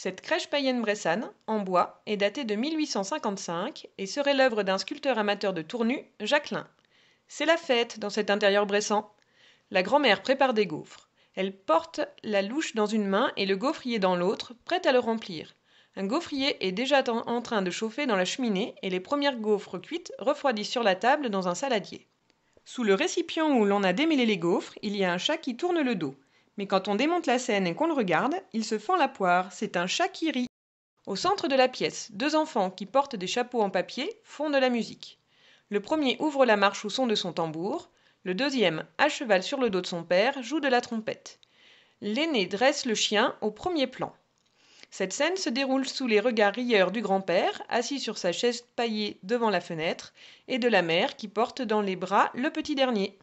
Cette crèche païenne bressane, en bois, est datée de 1855 et serait l'œuvre d'un sculpteur amateur de Tournu, Jacquelin. C'est la fête dans cet intérieur bressant La grand-mère prépare des gaufres. Elle porte la louche dans une main et le gaufrier dans l'autre, prête à le remplir. Un gaufrier est déjà en train de chauffer dans la cheminée et les premières gaufres cuites refroidissent sur la table dans un saladier. Sous le récipient où l'on a démêlé les gaufres, il y a un chat qui tourne le dos. Mais quand on démonte la scène et qu'on le regarde, il se fend la poire, c'est un chat qui rit. Au centre de la pièce, deux enfants qui portent des chapeaux en papier font de la musique. Le premier ouvre la marche au son de son tambour, le deuxième, à cheval sur le dos de son père, joue de la trompette. L'aîné dresse le chien au premier plan. Cette scène se déroule sous les regards rieurs du grand-père, assis sur sa chaise paillée devant la fenêtre, et de la mère qui porte dans les bras le petit dernier.